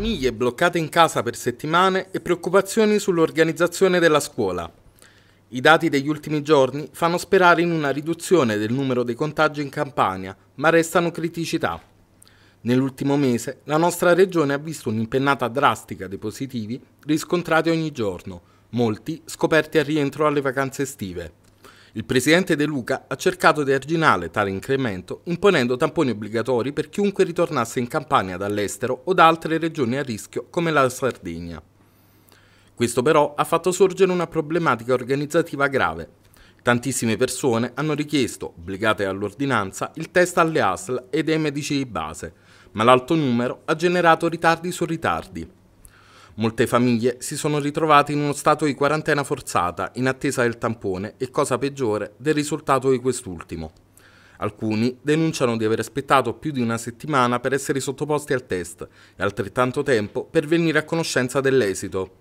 Famiglie bloccate in casa per settimane e preoccupazioni sull'organizzazione della scuola. I dati degli ultimi giorni fanno sperare in una riduzione del numero dei contagi in Campania, ma restano criticità. Nell'ultimo mese la nostra regione ha visto un'impennata drastica dei positivi riscontrati ogni giorno, molti scoperti al rientro alle vacanze estive. Il presidente De Luca ha cercato di arginare tale incremento imponendo tamponi obbligatori per chiunque ritornasse in Campania dall'estero o da altre regioni a rischio come la Sardegna. Questo però ha fatto sorgere una problematica organizzativa grave. Tantissime persone hanno richiesto, obbligate all'ordinanza, il test alle ASL ed ai medici di base, ma l'alto numero ha generato ritardi su ritardi. Molte famiglie si sono ritrovate in uno stato di quarantena forzata in attesa del tampone e, cosa peggiore, del risultato di quest'ultimo. Alcuni denunciano di aver aspettato più di una settimana per essere sottoposti al test e altrettanto tempo per venire a conoscenza dell'esito.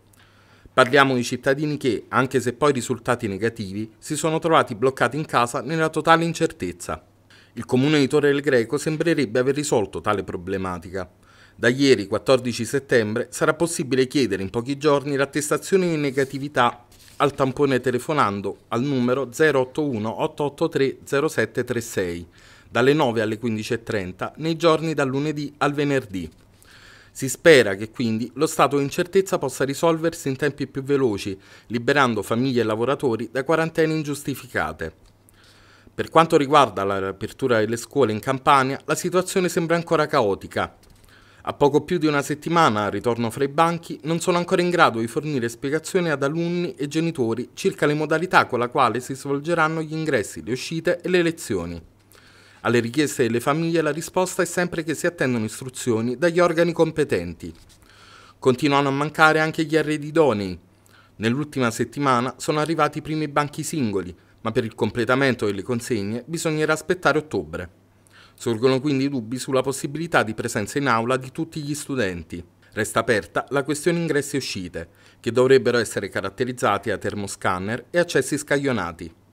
Parliamo di cittadini che, anche se poi risultati negativi, si sono trovati bloccati in casa nella totale incertezza. Il comune di Torre del Greco sembrerebbe aver risolto tale problematica. Da ieri 14 settembre sarà possibile chiedere in pochi giorni l'attestazione di negatività al tampone telefonando al numero 081 883 0736 dalle 9 alle 15.30 nei giorni dal lunedì al venerdì. Si spera che quindi lo stato di incertezza possa risolversi in tempi più veloci, liberando famiglie e lavoratori da quarantene ingiustificate. Per quanto riguarda l'apertura delle scuole in Campania, la situazione sembra ancora caotica. A poco più di una settimana al ritorno fra i banchi non sono ancora in grado di fornire spiegazioni ad alunni e genitori circa le modalità con la quale si svolgeranno gli ingressi, le uscite e le lezioni. Alle richieste delle famiglie la risposta è sempre che si attendono istruzioni dagli organi competenti. Continuano a mancare anche gli arredi idonei. Nell'ultima settimana sono arrivati i primi banchi singoli, ma per il completamento delle consegne bisognerà aspettare ottobre. Sorgono quindi dubbi sulla possibilità di presenza in aula di tutti gli studenti. Resta aperta la questione ingressi e uscite, che dovrebbero essere caratterizzati da termoscanner e accessi scaglionati.